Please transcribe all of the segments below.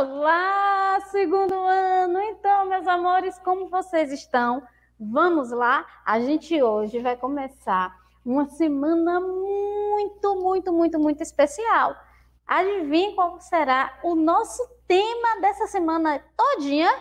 Olá, segundo ano! Então, meus amores, como vocês estão? Vamos lá? A gente hoje vai começar uma semana muito, muito, muito, muito especial. Adivinhe qual será o nosso tema dessa semana todinha?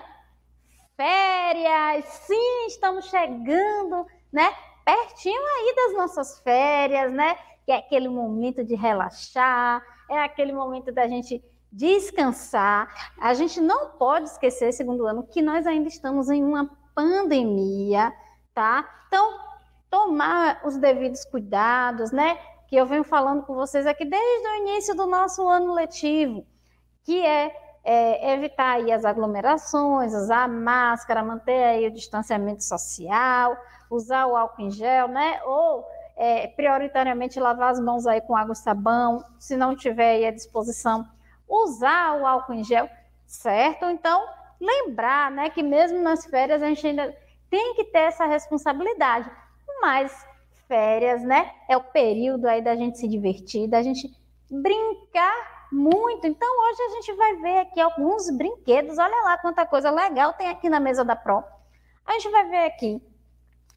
Férias! Sim, estamos chegando, né? Pertinho aí das nossas férias, né? Que é aquele momento de relaxar, é aquele momento da gente descansar. A gente não pode esquecer, segundo ano, que nós ainda estamos em uma pandemia, tá? Então, tomar os devidos cuidados, né? Que eu venho falando com vocês aqui desde o início do nosso ano letivo, que é, é evitar aí as aglomerações, usar máscara, manter aí o distanciamento social, usar o álcool em gel, né? Ou é, prioritariamente lavar as mãos aí com água e sabão, se não tiver aí à disposição usar o álcool em gel, certo? Então, lembrar, né, que mesmo nas férias a gente ainda tem que ter essa responsabilidade. Mas férias, né, é o período aí da gente se divertir, da gente brincar muito. Então, hoje a gente vai ver aqui alguns brinquedos. Olha lá quanta coisa legal tem aqui na mesa da Pro. A gente vai ver aqui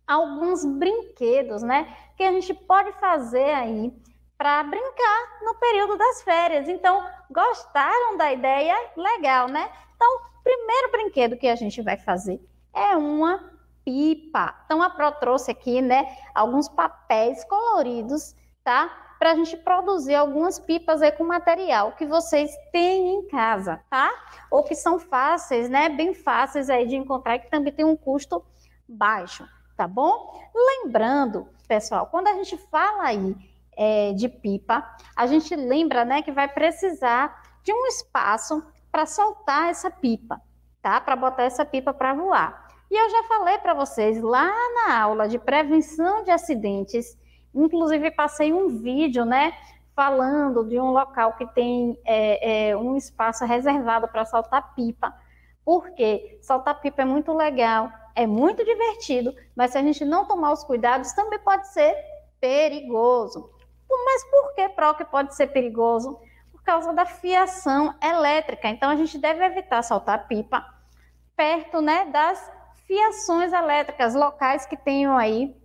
alguns brinquedos, né, que a gente pode fazer aí para brincar no período das férias. Então, gostaram da ideia? Legal, né? Então, o primeiro brinquedo que a gente vai fazer é uma pipa. Então, a Pro trouxe aqui, né, alguns papéis coloridos, tá? Para a gente produzir algumas pipas aí com material que vocês têm em casa, tá? Ou que são fáceis, né? Bem fáceis aí de encontrar, que também tem um custo baixo, tá bom? Lembrando, pessoal, quando a gente fala aí é, de pipa, a gente lembra né, que vai precisar de um espaço para soltar essa pipa, tá? Para botar essa pipa para voar. E eu já falei para vocês lá na aula de prevenção de acidentes, inclusive passei um vídeo, né? Falando de um local que tem é, é, um espaço reservado para soltar pipa, porque soltar pipa é muito legal, é muito divertido, mas se a gente não tomar os cuidados, também pode ser perigoso. Mas por que PROC pode ser perigoso? Por causa da fiação elétrica. Então, a gente deve evitar soltar pipa perto né, das fiações elétricas, locais que tenham aí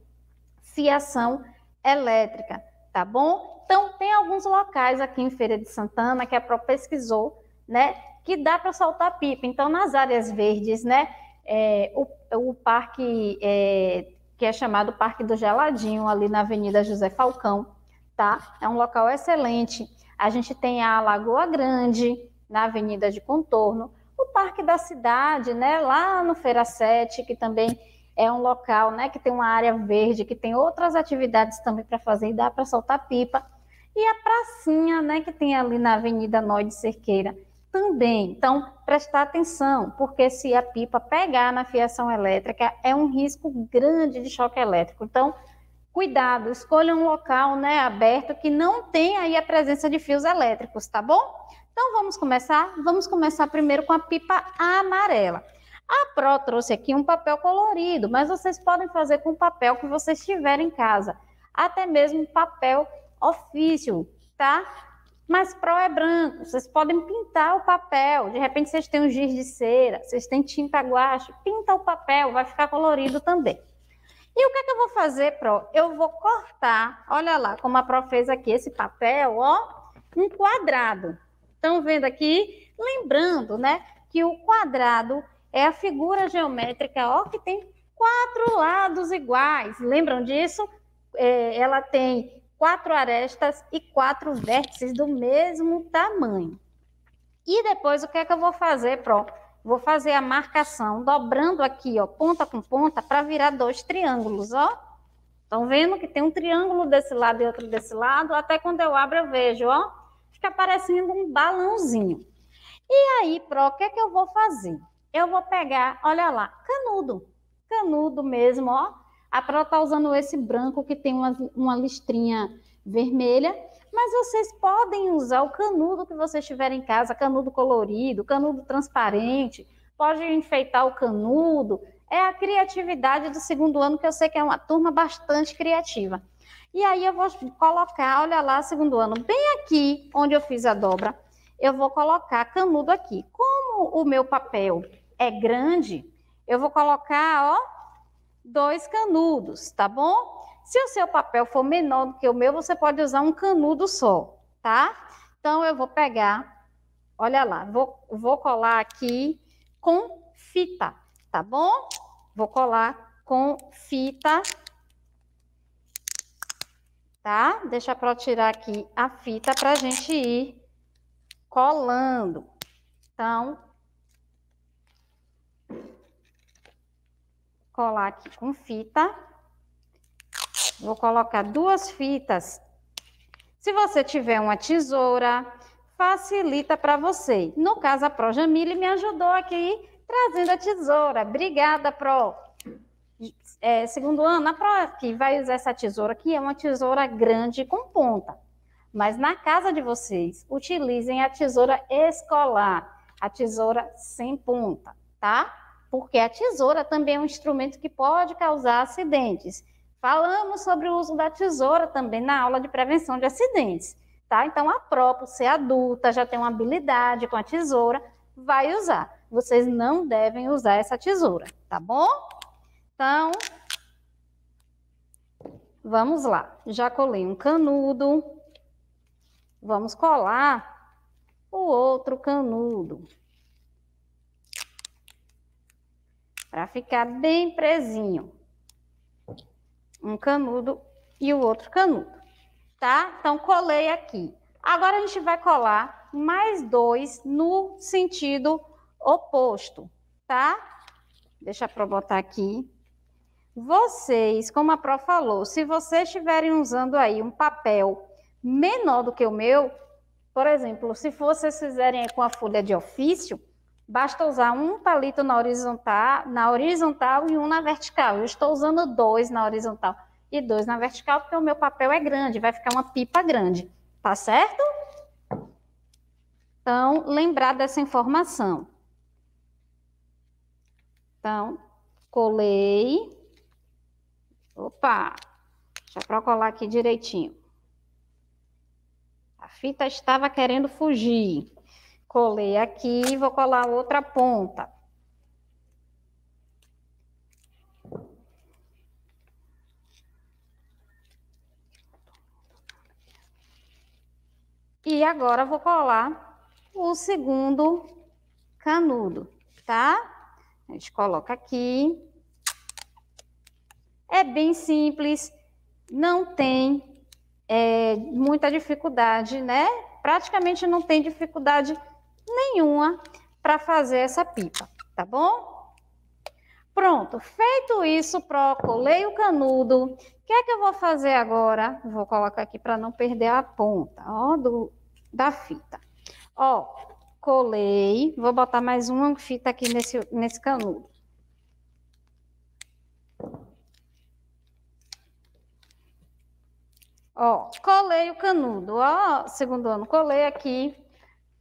fiação elétrica, tá bom? Então, tem alguns locais aqui em Feira de Santana que a Pro pesquisou, né, que dá para soltar pipa. Então, nas áreas verdes, né, é, o, o, parque é, que é chamado Parque do Geladinho, ali na Avenida José Falcão, tá? É um local excelente. A gente tem a Lagoa Grande, na Avenida de Contorno, o Parque da Cidade, né, lá no Feira 7, que também é um local, né, que tem uma área verde, que tem outras atividades também para fazer, e dá para soltar pipa. E a pracinha, né, que tem ali na Avenida Nó de Cerqueira também. Então, prestar atenção, porque se a pipa pegar na fiação elétrica, é um risco grande de choque elétrico. Então, cuidado, escolha um local né, aberto que não tenha aí a presença de fios elétricos, tá bom? Então vamos começar? Vamos começar primeiro com a pipa amarela. A Pro trouxe aqui um papel colorido, mas vocês podem fazer com o papel que vocês tiverem em casa, até mesmo papel ofício, tá? Mas Pro é branco, vocês podem pintar o papel, de repente vocês têm um giz de cera, vocês têm tinta guache, pinta o papel, vai ficar colorido também. E o que, é que eu vou fazer, Pro? Eu vou cortar, olha lá, como a Pro fez aqui, esse papel, ó, um quadrado. Estão vendo aqui? Lembrando, né, que o quadrado é a figura geométrica, ó, que tem quatro lados iguais. Lembram disso? É, ela tem quatro arestas e quatro vértices do mesmo tamanho. E depois, o que é que eu vou fazer, Pro? Vou fazer a marcação dobrando aqui, ó, ponta com ponta, para virar dois triângulos, ó. Estão vendo que tem um triângulo desse lado e outro desse lado? Até quando eu abro, eu vejo, ó. Fica parecendo um balãozinho. E aí, Pro, o que, é que eu vou fazer? Eu vou pegar, olha lá, canudo. Canudo mesmo, ó. A Pro tá usando esse branco que tem uma, uma listrinha vermelha. Mas vocês podem usar o canudo que vocês tiverem em casa, canudo colorido, canudo transparente, pode enfeitar o canudo. É a criatividade do segundo ano, que eu sei que é uma turma bastante criativa. E aí eu vou colocar, olha lá, segundo ano, bem aqui onde eu fiz a dobra, eu vou colocar canudo aqui. Como o meu papel é grande, eu vou colocar, ó, dois canudos, tá bom? Se o seu papel for menor do que o meu, você pode usar um canudo só, tá? Então, eu vou pegar, olha lá, vou, vou colar aqui com fita, tá bom? Vou colar com fita, tá? Deixa para tirar aqui a fita para a gente ir colando. Então, colar aqui com fita. Vou colocar duas fitas. Se você tiver uma tesoura, facilita para você. No caso, a Pro Jamile me ajudou aqui trazendo a tesoura. Obrigada, Pro. É, segundo ano, a Pro aqui vai usar essa tesoura aqui é uma tesoura grande com ponta. Mas na casa de vocês, utilizem a tesoura escolar, a tesoura sem ponta, tá? Porque a tesoura também é um instrumento que pode causar acidentes. Falamos sobre o uso da tesoura também na aula de prevenção de acidentes, tá? Então, a própria, ser adulta, já tem uma habilidade com a tesoura, vai usar. Vocês não devem usar essa tesoura, tá bom? Então, vamos lá. Já colei um canudo. Vamos colar o outro canudo. Para ficar bem presinho um canudo e o outro canudo, tá? Então, colei aqui. Agora, a gente vai colar mais dois no sentido oposto, tá? Deixa eu botar aqui. Vocês, como a Pro falou, se vocês estiverem usando aí um papel menor do que o meu, por exemplo, se vocês fizerem com a folha de ofício, Basta usar um palito na horizontal, na horizontal e um na vertical. Eu estou usando dois na horizontal e dois na vertical, porque o meu papel é grande, vai ficar uma pipa grande, tá certo? Então, lembrar dessa informação. Então, colei. Opa! Deixa eu colar aqui direitinho. A fita estava querendo fugir. Colei aqui e vou colar outra ponta. E agora vou colar o segundo canudo, tá? A gente coloca aqui. É bem simples, não tem é, muita dificuldade, né? Praticamente não tem dificuldade nenhuma para fazer essa pipa, tá bom? Pronto, feito isso, pro, colei o canudo. O que é que eu vou fazer agora? Vou colocar aqui para não perder a ponta, ó, do, da fita. Ó, colei, vou botar mais uma fita aqui nesse, nesse canudo. Ó, colei o canudo, ó, segundo ano, colei aqui,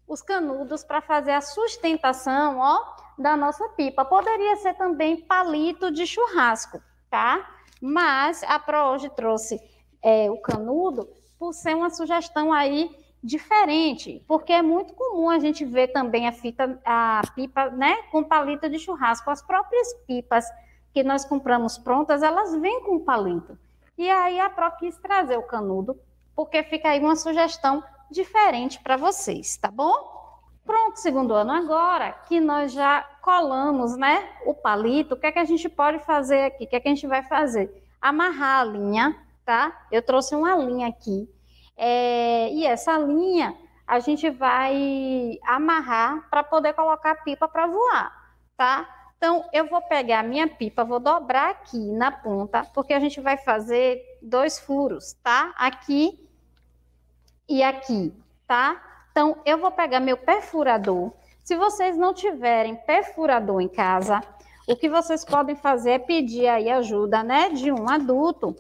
os canudos para fazer a sustentação ó, da nossa pipa. Poderia ser também palito de churrasco, tá? Mas a Pro hoje trouxe é, o canudo por ser uma sugestão aí diferente, porque é muito comum a gente ver também a fita, a pipa, né, com palito de churrasco. As próprias pipas que nós compramos prontas, elas vêm com palito. E aí a Pro quis trazer o canudo, porque fica aí uma sugestão diferente para vocês, tá bom? Pronto, segundo ano agora, que nós já colamos, né, o palito, o que é que a gente pode fazer aqui? O que é que a gente vai fazer? Amarrar a linha, tá? Eu trouxe uma linha aqui. É, e essa linha a gente vai amarrar para poder colocar a pipa para voar, tá? Então, eu vou pegar a minha pipa, vou dobrar aqui na ponta, porque a gente vai fazer dois furos, tá? Aqui e aqui, tá? Então, eu vou pegar meu perfurador. Se vocês não tiverem perfurador em casa, o que vocês podem fazer é pedir aí ajuda, né, de um adulto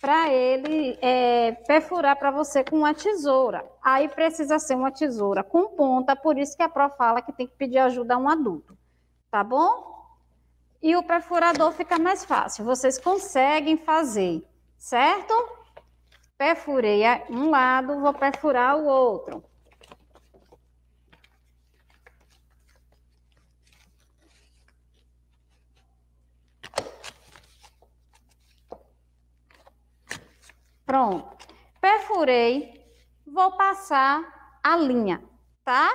para ele é, perfurar para você com uma tesoura. Aí precisa ser uma tesoura com ponta, por isso que a Pro fala que tem que pedir ajuda a um adulto, tá bom? E o perfurador fica mais fácil, vocês conseguem fazer, certo? Perfurei um lado, vou perfurar o outro. Pronto. Perfurei, vou passar a linha, tá?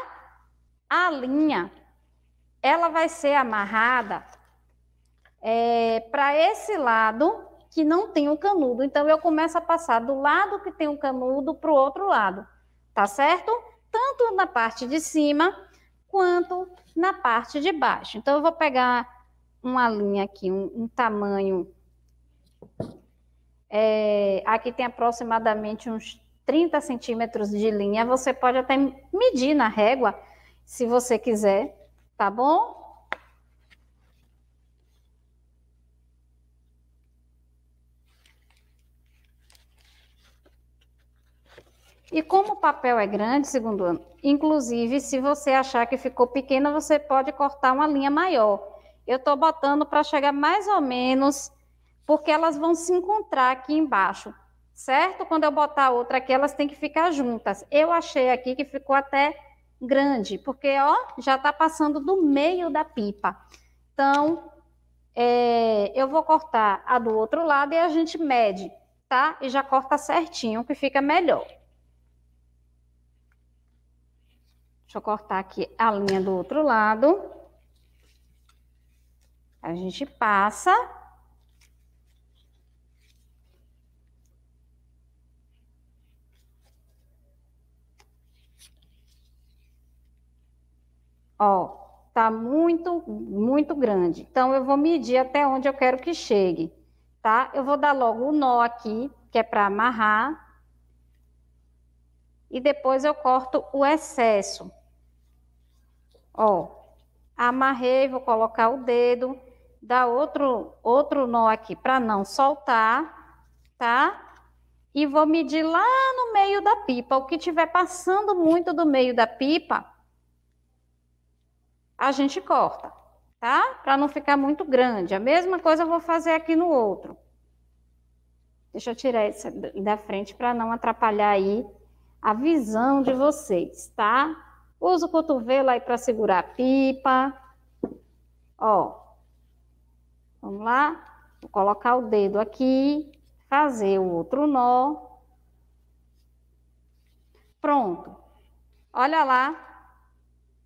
A linha, ela vai ser amarrada é, para esse lado que não tem um canudo. Então, eu começo a passar do lado que tem um canudo para o outro lado, tá certo? Tanto na parte de cima quanto na parte de baixo. Então, eu vou pegar uma linha aqui, um, um tamanho. É, aqui tem aproximadamente uns 30 centímetros de linha. Você pode até medir na régua, se você quiser, tá bom? E como o papel é grande, segundo ano, inclusive se você achar que ficou pequena, você pode cortar uma linha maior. Eu estou botando para chegar mais ou menos, porque elas vão se encontrar aqui embaixo, certo? Quando eu botar outra aqui, elas têm que ficar juntas. Eu achei aqui que ficou até grande, porque ó, já está passando do meio da pipa. Então, é, eu vou cortar a do outro lado e a gente mede, tá? E já corta certinho, que fica melhor. Deixa eu cortar aqui a linha do outro lado. A gente passa. Ó, tá muito, muito grande. Então, eu vou medir até onde eu quero que chegue, tá? Eu vou dar logo o nó aqui, que é para amarrar. E depois eu corto o excesso. Ó, amarrei, vou colocar o dedo, dar outro, outro nó aqui para não soltar, tá? E vou medir lá no meio da pipa. O que tiver passando muito do meio da pipa, a gente corta, tá? Para não ficar muito grande. A mesma coisa eu vou fazer aqui no outro. Deixa eu tirar esse da frente para não atrapalhar aí a visão de vocês, tá? Usa o cotovelo aí para segurar a pipa. Ó. Vamos lá? Vou colocar o dedo aqui, fazer o outro nó. Pronto. Olha lá.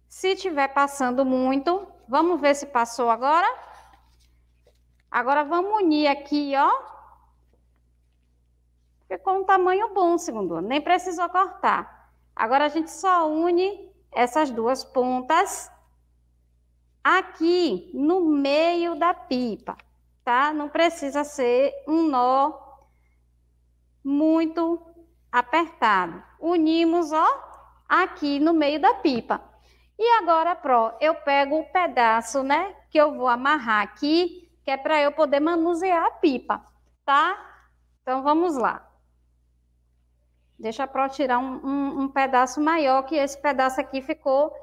Se tiver passando muito, vamos ver se passou agora. Agora vamos unir aqui, ó. Ficou um tamanho bom, segundo. Nem precisou cortar. Agora a gente só une essas duas pontas aqui no meio da pipa, tá? Não precisa ser um nó muito apertado. Unimos, ó, aqui no meio da pipa. E agora, pró, eu pego o pedaço, né, que eu vou amarrar aqui, que é para eu poder manusear a pipa, tá? Então, vamos lá. Deixa a Pro tirar um, um, um pedaço maior, que esse pedaço aqui ficou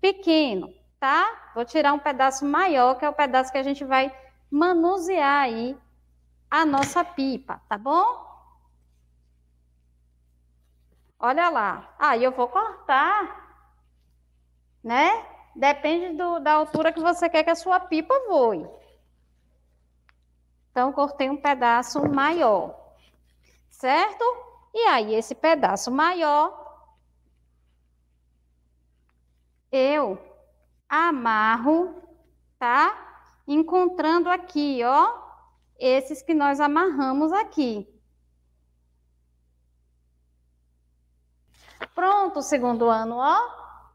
pequeno, tá? Vou tirar um pedaço maior, que é o pedaço que a gente vai manusear aí a nossa pipa, tá bom? Olha lá. Aí ah, eu vou cortar, né? Depende do, da altura que você quer que a sua pipa voe. Então, cortei um pedaço maior, certo? E aí, esse pedaço maior, eu amarro, tá? Encontrando aqui, ó, esses que nós amarramos aqui. Pronto, segundo ano, ó.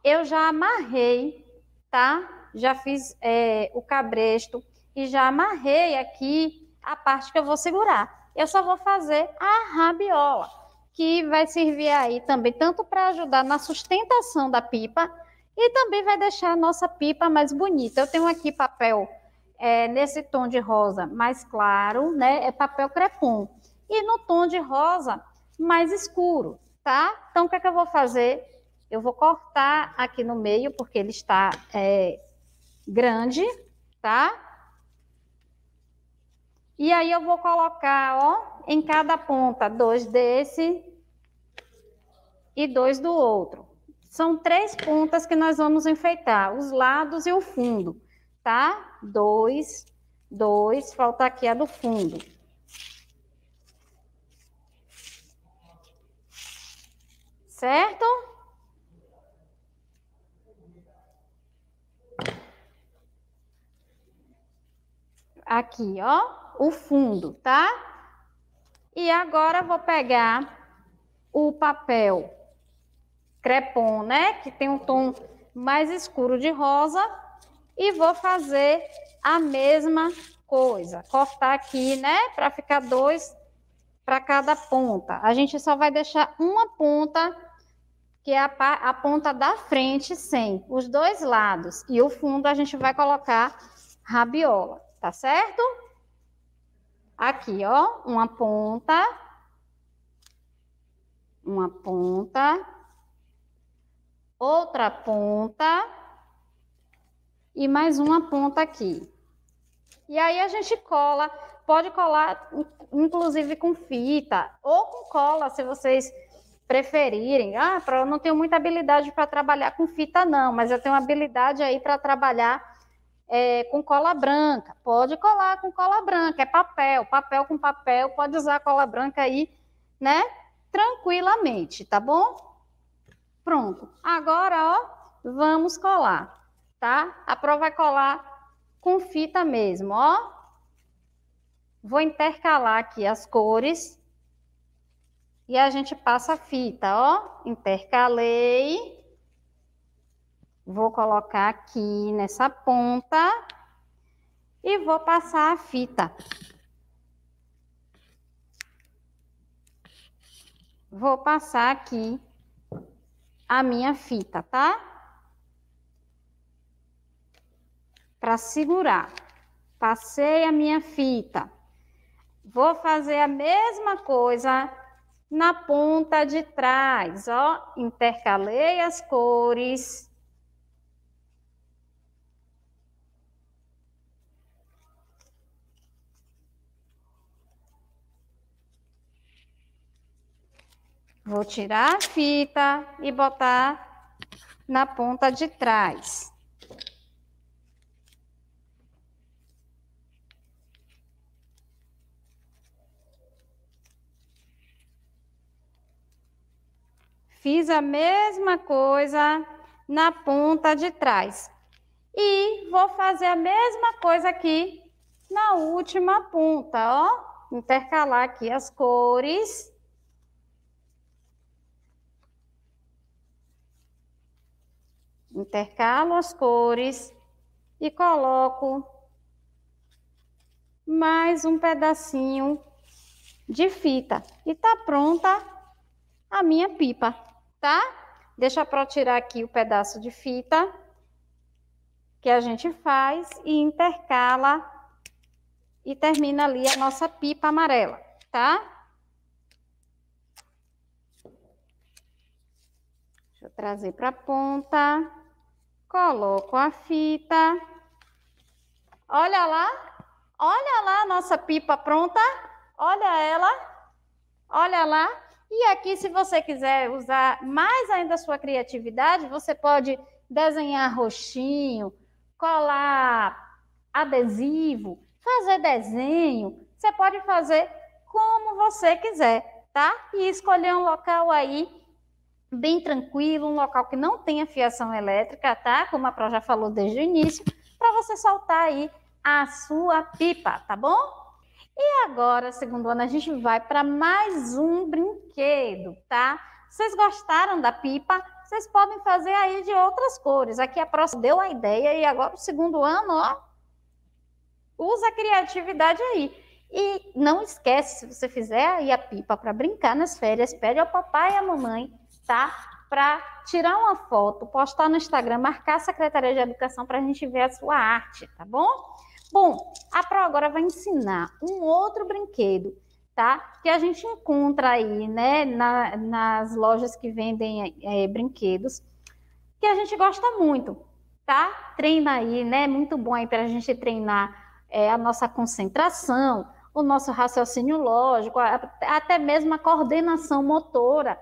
Eu já amarrei, tá? Já fiz é, o cabresto e já amarrei aqui a parte que eu vou segurar. Eu só vou fazer a rabiola que vai servir aí também tanto para ajudar na sustentação da pipa e também vai deixar a nossa pipa mais bonita. Eu tenho aqui papel é, nesse tom de rosa mais claro, né? É papel crepom. E no tom de rosa mais escuro, tá? Então, o que é que eu vou fazer? Eu vou cortar aqui no meio, porque ele está é, grande, tá? E aí eu vou colocar, ó, em cada ponta, dois desse e dois do outro. São três pontas que nós vamos enfeitar, os lados e o fundo, tá? Dois, dois, falta aqui a do fundo. Certo? Aqui, ó o fundo, tá? E agora vou pegar o papel crepom, né? Que tem um tom mais escuro de rosa. E vou fazer a mesma coisa. Cortar aqui, né? Para ficar dois para cada ponta. A gente só vai deixar uma ponta, que é a, a ponta da frente, sem os dois lados. E o fundo a gente vai colocar rabiola, tá certo? Aqui, ó, uma ponta, uma ponta, outra ponta e mais uma ponta aqui. E aí a gente cola, pode colar inclusive com fita ou com cola, se vocês preferirem. Ah, eu não tenho muita habilidade para trabalhar com fita não, mas eu tenho habilidade aí para trabalhar é, com cola branca, pode colar com cola branca, é papel, papel com papel, pode usar cola branca aí, né? Tranquilamente, tá bom? Pronto. Agora, ó, vamos colar, tá? A prova vai é colar com fita mesmo, ó. Vou intercalar aqui as cores. E a gente passa a fita, ó. Intercalei. Vou colocar aqui nessa ponta e vou passar a fita. Vou passar aqui a minha fita, tá? Para segurar. Passei a minha fita. Vou fazer a mesma coisa na ponta de trás, ó. Intercalei as cores Vou tirar a fita e botar na ponta de trás. Fiz a mesma coisa na ponta de trás. E vou fazer a mesma coisa aqui na última ponta, ó. Intercalar aqui as cores. intercalo as cores e coloco mais um pedacinho de fita. E tá pronta a minha pipa, tá? Deixa para tirar aqui o pedaço de fita que a gente faz e intercala e termina ali a nossa pipa amarela, tá? Deixa eu trazer para a ponta. Coloco a fita. Olha lá. Olha lá a nossa pipa pronta. Olha ela. Olha lá. E aqui, se você quiser usar mais ainda a sua criatividade, você pode desenhar roxinho, colar adesivo, fazer desenho. Você pode fazer como você quiser, tá? E escolher um local aí bem tranquilo, um local que não tenha fiação elétrica, tá? Como a Pro já falou desde o início, para você soltar aí a sua pipa, tá bom? E agora, segundo ano, a gente vai para mais um brinquedo, tá? Vocês gostaram da pipa? Vocês podem fazer aí de outras cores. Aqui a Pro deu a ideia e agora o segundo ano, ó, usa a criatividade aí. E não esquece, se você fizer aí a pipa para brincar nas férias, pede ao papai e à mamãe tá? Para tirar uma foto, postar no Instagram, marcar a Secretaria de Educação para a gente ver a sua arte, tá bom? Bom, a Pro agora vai ensinar um outro brinquedo, tá? Que a gente encontra aí, né, na, nas lojas que vendem é, brinquedos, que a gente gosta muito, tá? Treina aí, né? Muito bom aí para a gente treinar é, a nossa concentração, o nosso raciocínio lógico, até mesmo a coordenação motora,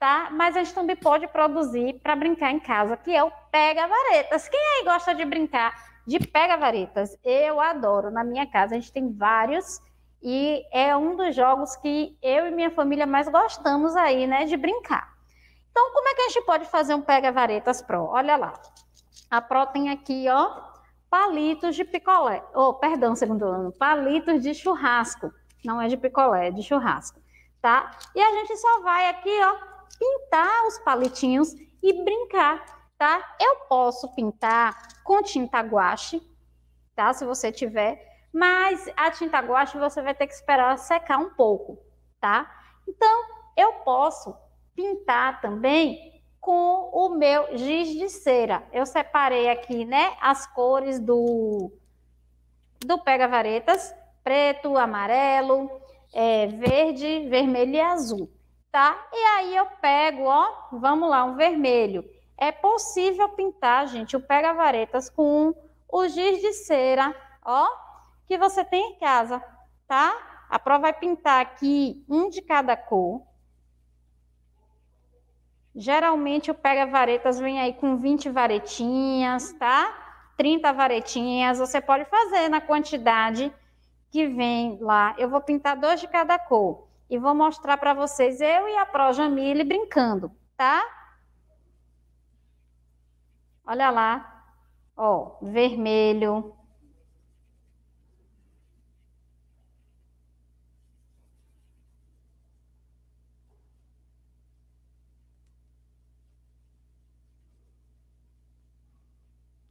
tá? Mas a gente também pode produzir para brincar em casa, que é o pega varetas. Quem aí gosta de brincar de pega varetas? Eu adoro. Na minha casa a gente tem vários e é um dos jogos que eu e minha família mais gostamos aí, né, de brincar. Então, como é que a gente pode fazer um pega varetas pro? Olha lá. A pro tem aqui, ó, palitos de picolé. Oh, perdão, segundo ano, palitos de churrasco. Não é de picolé, é de churrasco, tá? E a gente só vai aqui, ó, pintar os palitinhos e brincar, tá? Eu posso pintar com tinta guache, tá? Se você tiver, mas a tinta guache você vai ter que esperar secar um pouco, tá? Então, eu posso pintar também com o meu giz de cera. Eu separei aqui, né, as cores do do pega varetas, preto, amarelo, é, verde, vermelho e azul tá? E aí eu pego, ó, vamos lá, um vermelho. É possível pintar, gente, o pega-varetas com o giz de cera, ó, que você tem em casa, tá? A prova vai é pintar aqui um de cada cor. Geralmente o pega-varetas vem aí com 20 varetinhas, tá? 30 varetinhas, você pode fazer na quantidade que vem lá. Eu vou pintar dois de cada cor e vou mostrar para vocês eu e a Pro Jamile brincando, tá? Olha lá. Ó, vermelho.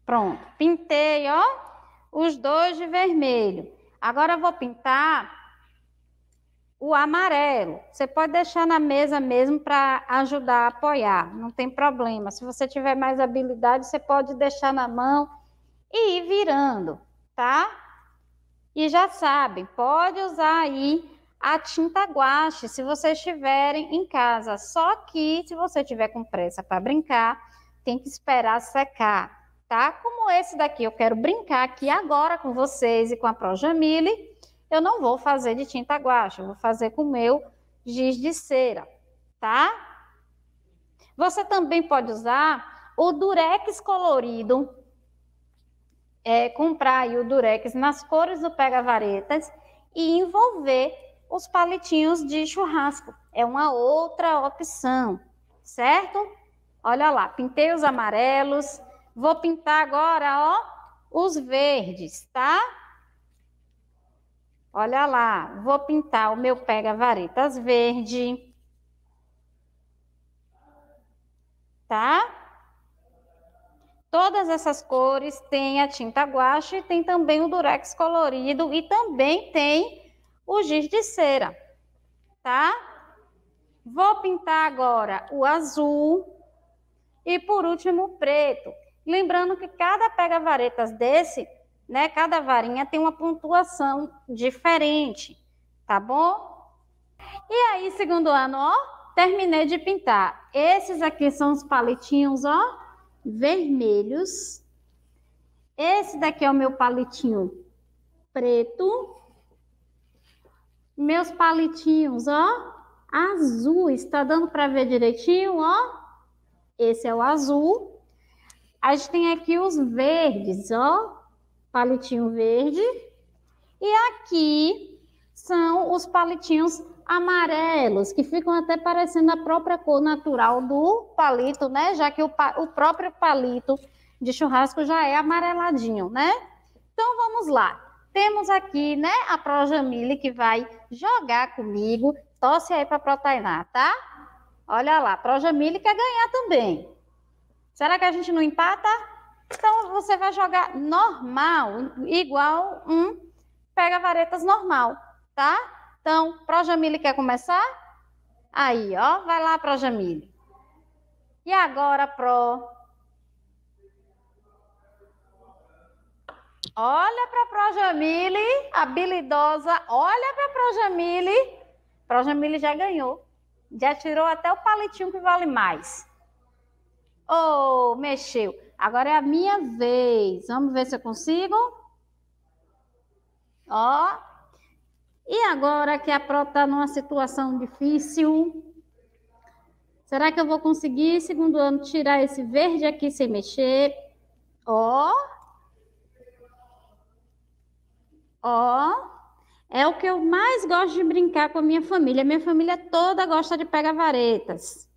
Pronto, pintei, ó, os dois de vermelho. Agora vou pintar o amarelo, você pode deixar na mesa mesmo para ajudar a apoiar, não tem problema. Se você tiver mais habilidade, você pode deixar na mão e ir virando, tá? E já sabem, pode usar aí a tinta guache, se vocês estiverem em casa. Só que se você tiver com pressa para brincar, tem que esperar secar, tá? Como esse daqui, eu quero brincar aqui agora com vocês e com a Pro Jamile eu não vou fazer de tinta guache, eu vou fazer com o meu giz de cera, tá? Você também pode usar o durex colorido, é, comprar o durex nas cores do pega-varetas e envolver os palitinhos de churrasco. É uma outra opção, certo? Olha lá, pintei os amarelos, vou pintar agora, ó, os verdes, tá? Olha lá, vou pintar o meu pega-varetas verde. Tá? Todas essas cores tem a tinta guache, tem também o durex colorido e também tem o giz de cera, tá? Vou pintar agora o azul e por último o preto. Lembrando que cada pega-varetas desse né? Cada varinha tem uma pontuação diferente, tá bom? E aí, segundo ano, ó, terminei de pintar. Esses aqui são os palitinhos, ó, vermelhos. Esse daqui é o meu palitinho preto. Meus palitinhos, ó, azul. Está dando para ver direitinho, ó? Esse é o azul. A gente tem aqui os verdes, ó palitinho verde. E aqui são os palitinhos amarelos, que ficam até parecendo a própria cor natural do palito, né? Já que o, o próprio palito de churrasco já é amareladinho, né? Então vamos lá. Temos aqui, né, a Projamile que vai jogar comigo. Tosse aí para Protainá, tá? Olha lá, Projamile quer ganhar também. Será que a gente não empata? Então, você vai jogar normal, igual um pega-varetas normal, tá? Então, pro Jamile quer começar? Aí, ó, vai lá, pro Jamile. E agora, Pro? Olha para Jamile, habilidosa. Olha para Pro Jamile já ganhou. Já tirou até o palitinho que vale mais. Oh, mexeu. Agora é a minha vez. Vamos ver se eu consigo. Ó. E agora que a prova está numa situação difícil, será que eu vou conseguir, segundo ano, tirar esse verde aqui sem mexer? Ó. Ó. É o que eu mais gosto de brincar com a minha família. Minha família toda gosta de pegar varetas.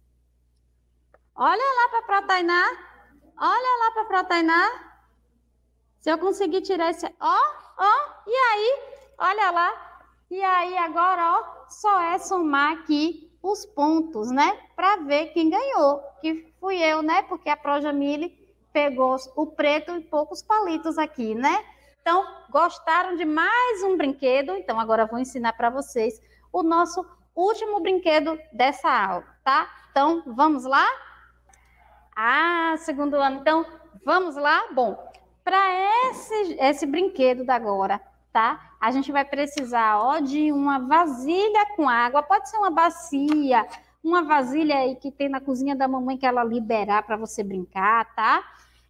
Olha lá para a Tainá. Olha lá para a Tainá, Se eu conseguir tirar esse. Ó, ó, e aí? Olha lá. E aí, agora, ó, só é somar aqui os pontos, né? Para ver quem ganhou. Que fui eu, né? Porque a Projamile pegou o preto e poucos palitos aqui, né? Então, gostaram de mais um brinquedo? Então, agora vou ensinar para vocês o nosso último brinquedo dessa aula, tá? Então, vamos lá? Ah, segundo ano. Então, vamos lá? Bom, para esse, esse brinquedo da agora, tá? A gente vai precisar, ó, de uma vasilha com água. Pode ser uma bacia, uma vasilha aí que tem na cozinha da mamãe que ela liberar para você brincar, tá?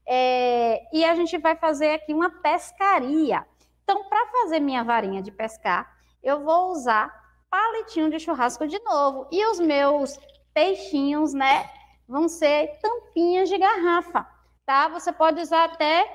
É, e a gente vai fazer aqui uma pescaria. Então, para fazer minha varinha de pescar, eu vou usar palitinho de churrasco de novo e os meus peixinhos, né? vão ser tampinhas de garrafa, tá? Você pode usar até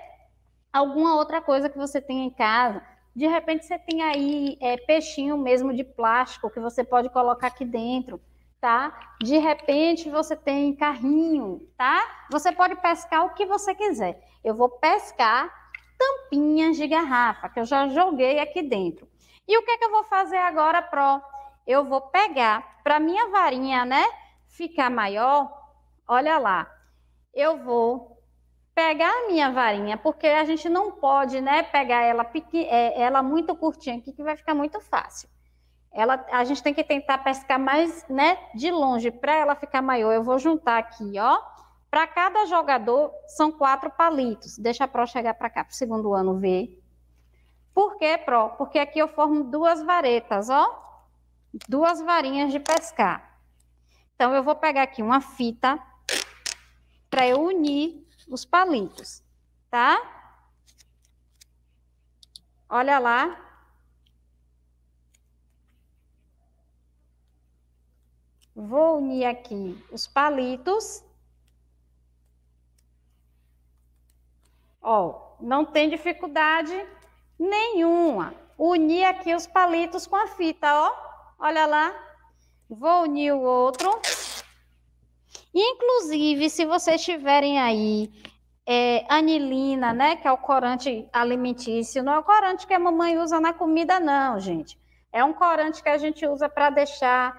alguma outra coisa que você tem em casa. De repente você tem aí é, peixinho mesmo de plástico que você pode colocar aqui dentro, tá? De repente você tem carrinho, tá? Você pode pescar o que você quiser. Eu vou pescar tampinhas de garrafa que eu já joguei aqui dentro. E o que é que eu vou fazer agora, pro? Eu vou pegar para minha varinha, né, ficar maior, Olha lá, eu vou pegar a minha varinha, porque a gente não pode, né, pegar ela, é, ela muito curtinha aqui, que vai ficar muito fácil. Ela, a gente tem que tentar pescar mais, né, de longe, para ela ficar maior. Eu vou juntar aqui, ó. Para cada jogador, são quatro palitos. Deixa a Pro chegar para cá, para o segundo ano ver. Por quê, Pro? Porque aqui eu formo duas varetas, ó. Duas varinhas de pescar. Então, eu vou pegar aqui uma fita para eu unir os palitos, tá? Olha lá. Vou unir aqui os palitos. Ó, não tem dificuldade nenhuma. Unir aqui os palitos com a fita, ó. Olha lá. Vou unir o outro. Inclusive, se vocês tiverem aí é, anilina, né, que é o corante alimentício, não é o corante que a mamãe usa na comida, não, gente. É um corante que a gente usa para deixar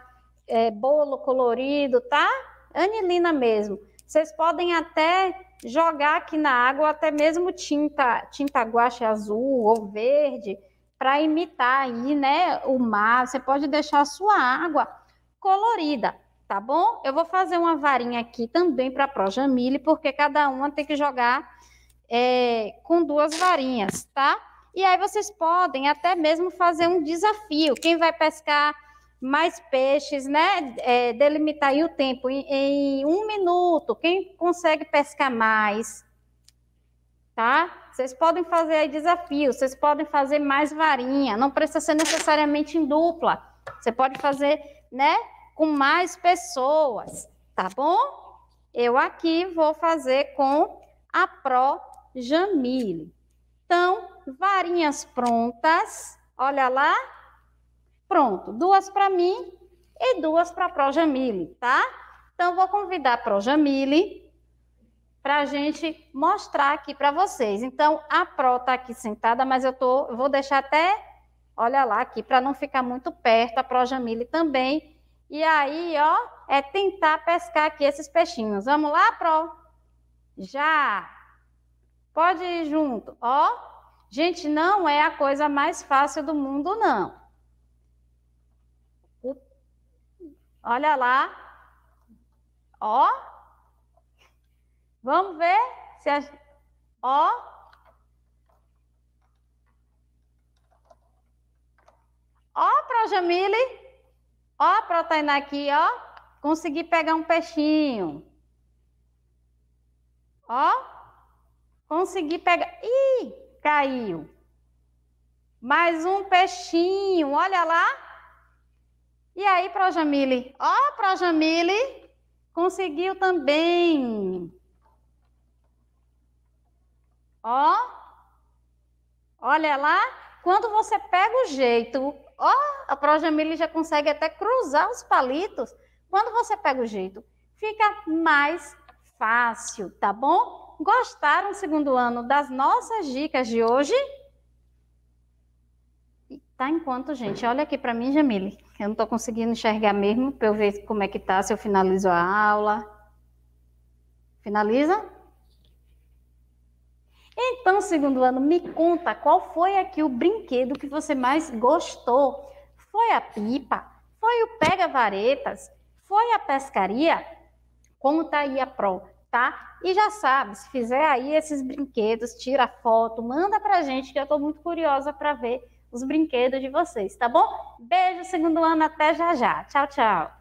é, bolo colorido, tá? Anilina mesmo. Vocês podem até jogar aqui na água até mesmo tinta, tinta guache azul ou verde para imitar aí, né, o mar. Você pode deixar a sua água colorida tá bom? Eu vou fazer uma varinha aqui também para a Projamile, porque cada uma tem que jogar é, com duas varinhas, tá? E aí vocês podem até mesmo fazer um desafio. Quem vai pescar mais peixes, né? É, delimitar o tempo em, em um minuto. Quem consegue pescar mais, tá? Vocês podem fazer aí desafio. Vocês podem fazer mais varinha. Não precisa ser necessariamente em dupla. Você pode fazer, né? com mais pessoas, tá bom? Eu aqui vou fazer com a Pro Jamile. Então, varinhas prontas, olha lá. Pronto, duas para mim e duas para a Pro Jamile, tá? Então, vou convidar a Pro Jamile para a gente mostrar aqui para vocês. Então, a Pro está aqui sentada, mas eu tô, vou deixar até, olha lá aqui, para não ficar muito perto, a Pro Jamile também e aí, ó, é tentar pescar aqui esses peixinhos. Vamos lá, Pro? Já! Pode ir junto, ó. Gente, não é a coisa mais fácil do mundo, não. Olha lá. Ó. Vamos ver se a... Ó. Ó, Projamile. Ó, proteína aqui, ó. Consegui pegar um peixinho. Ó. Consegui pegar. Ih, caiu. Mais um peixinho, olha lá. E aí, Projamile? Ó, Projamile conseguiu também. Ó. Olha lá. Quando você pega o jeito, ó, a Projamile já consegue até cruzar os palitos. Quando você pega o jeito, fica mais fácil, tá bom? Gostaram, segundo ano, das nossas dicas de hoje? Tá enquanto, gente. Olha aqui para mim, Jamile. Eu não tô conseguindo enxergar mesmo para eu ver como é que tá, se eu finalizo a aula. Finaliza? Então, segundo ano, me conta qual foi aqui o brinquedo que você mais gostou? Foi a pipa? Foi o pega-varetas? Foi a pescaria? Conta aí a Pro, tá? E já sabe, se fizer aí esses brinquedos, tira foto, manda pra gente, que eu tô muito curiosa para ver os brinquedos de vocês, tá bom? Beijo, segundo ano, até já já. Tchau, tchau.